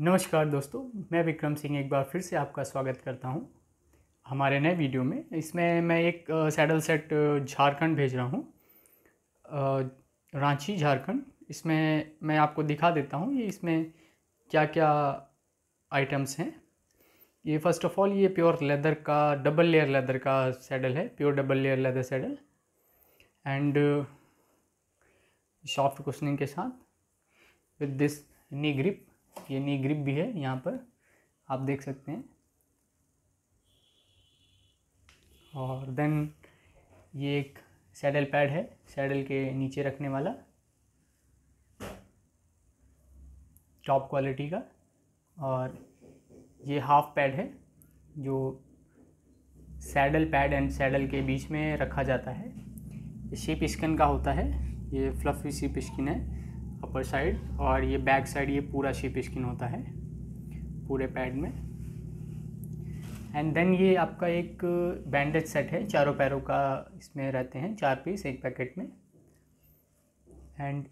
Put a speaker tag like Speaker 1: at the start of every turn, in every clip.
Speaker 1: नमस्कार दोस्तों मैं विक्रम सिंह एक बार फिर से आपका स्वागत करता हूँ हमारे नए वीडियो में इसमें मैं एक सैडल सेट झारखंड भेज रहा हूँ रांची झारखंड इसमें मैं आपको दिखा देता हूँ ये इसमें क्या क्या आइटम्स हैं ये फर्स्ट ऑफ ऑल ये प्योर लेदर का डबल लेयर लेदर का सैडल है pure double layer leather saddle and soft cushioning के साथ विद दिस नी ग्रिप ये नी ग्रिप भी है यहाँ पर आप देख सकते हैं और देन ये एक सैडल पैड है सैडल के नीचे रखने वाला टॉप क्वालिटी का और ये हाफ पैड है जो सैडल पैड एंड सैडल के बीच में रखा जाता है शिप स्किन का होता है ये फ्लफी शिप स्किन है अपर साइड और ये बैक साइड ये पूरा शिप स्किन होता है पूरे पैड में एंड देन ये आपका एक बैंडेज सेट है चारों पैरों का इसमें रहते हैं चार पीस एक पैकेट में एंड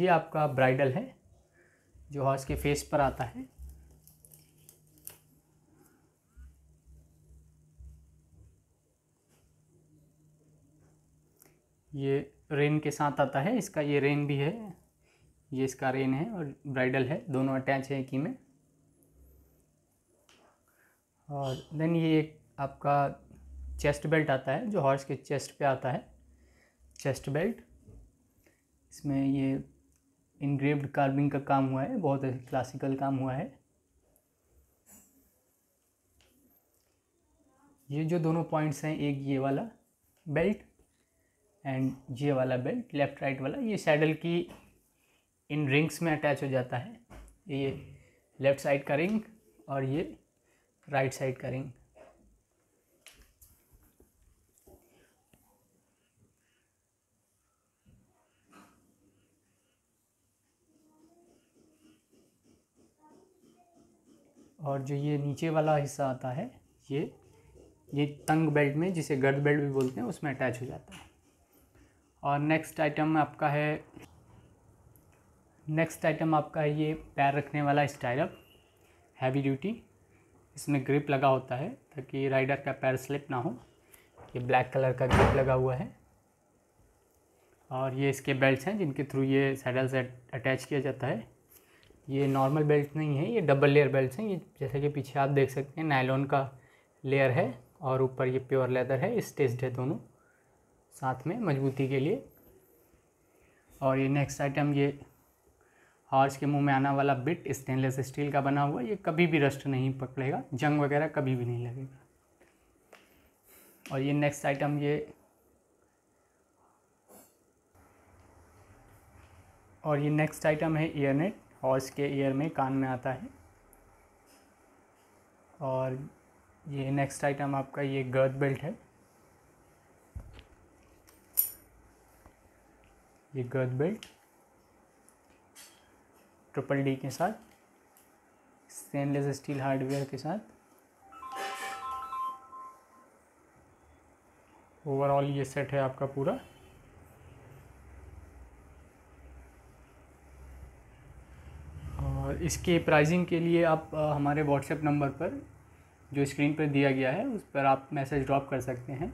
Speaker 1: ये आपका ब्राइडल है जो हॉर्स के फेस पर आता है ये रेन के साथ आता है इसका ये रेन भी है ये इसका रेन है और ब्राइडल है दोनों अटैच है एक ही में और देन ये एक आपका चेस्ट बेल्ट आता है जो हॉर्स के चेस्ट पे आता है चेस्ट बेल्ट इसमें ये इनग्रेव्ड कार्विंग का काम हुआ है बहुत क्लासिकल काम हुआ है ये जो दोनों पॉइंट्स हैं एक ये वाला बेल्ट एंड ये वाला बेल्ट लेफ़्ट राइट वाला ये सैडल की इन रिंग्स में अटैच हो जाता है ये लेफ़्ट साइड का रिंग और ये राइट साइड का रिंग और जो ये नीचे वाला हिस्सा आता है ये ये तंग बेल्ट में जिसे गर्द बेल्ट भी बोलते हैं उसमें अटैच हो जाता है और नेक्स्ट आइटम आपका है नेक्स्ट आइटम आपका है ये पैर रखने वाला स्टाइलअप हैवी ड्यूटी इसमें ग्रिप लगा होता है ताकि राइडर का पैर स्लिप ना हो ये ब्लैक कलर का ग्रिप लगा हुआ है और ये इसके बेल्ट्स हैं जिनके थ्रू ये सैडल से अटैच किया जाता है ये नॉर्मल बेल्ट नहीं है ये डबल लेयर बेल्ट हैं ये जैसे कि पीछे आप देख सकते हैं नायलॉन का लेयर है और ऊपर ये प्योर लेदर है स्टेस्ड है दोनों साथ में मजबूती के लिए और ये नेक्स्ट आइटम ये हॉर्स के मुंह में आने वाला बिट स्टेनलेस स्टील का बना हुआ ये कभी भी रस्ट नहीं पकड़ेगा जंग वगैरह कभी भी नहीं लगेगा और ये नेक्स्ट आइटम ये और ये नेक्स्ट आइटम है ईयरनेट हॉर्स के ईयर में कान में आता है और ये नेक्स्ट आइटम आपका ये गर्द बेल्ट है ये गर्द बेल्ट ट्रिपल डी के साथ स्टेनलेस स्टील हार्डवेयर के साथ ओवरऑल ये सेट है आपका पूरा और इसके प्राइसिंग के लिए आप हमारे व्हाट्सएप नंबर पर जो स्क्रीन पर दिया गया है उस पर आप मैसेज ड्रॉप कर सकते हैं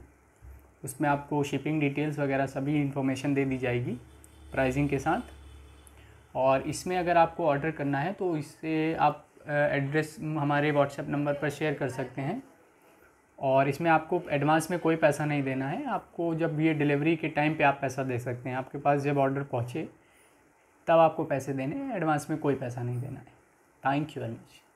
Speaker 1: उसमें आपको शिपिंग डिटेल्स वगैरह सभी इन्फॉर्मेशन दे दी जाएगी प्राइसिंग के साथ और इसमें अगर आपको ऑर्डर करना है तो इससे आप एड्रेस हमारे व्हाट्सएप नंबर पर शेयर कर सकते हैं और इसमें आपको एडवांस में कोई पैसा नहीं देना है आपको जब ये डिलीवरी के टाइम पे आप पैसा दे सकते हैं आपके पास जब ऑर्डर पहुँचे तब आपको पैसे देने एडवांस में कोई पैसा नहीं देना है थैंक यू वेरी मच